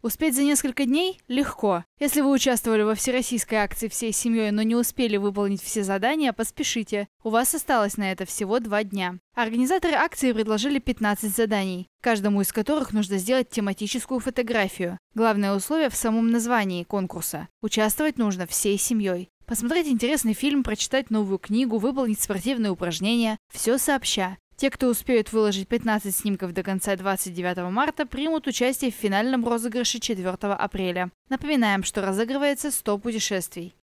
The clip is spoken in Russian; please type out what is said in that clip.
Успеть за несколько дней легко. Если вы участвовали во всероссийской акции всей семьей, но не успели выполнить все задания, поспешите. У вас осталось на это всего два дня. Организаторы акции предложили 15 заданий, каждому из которых нужно сделать тематическую фотографию. Главное условие в самом названии конкурса. Участвовать нужно всей семьей. Посмотреть интересный фильм, прочитать новую книгу, выполнить спортивные упражнения. Все сообща. Те, кто успеют выложить 15 снимков до конца 29 марта, примут участие в финальном розыгрыше 4 апреля. Напоминаем, что разыгрывается 100 путешествий.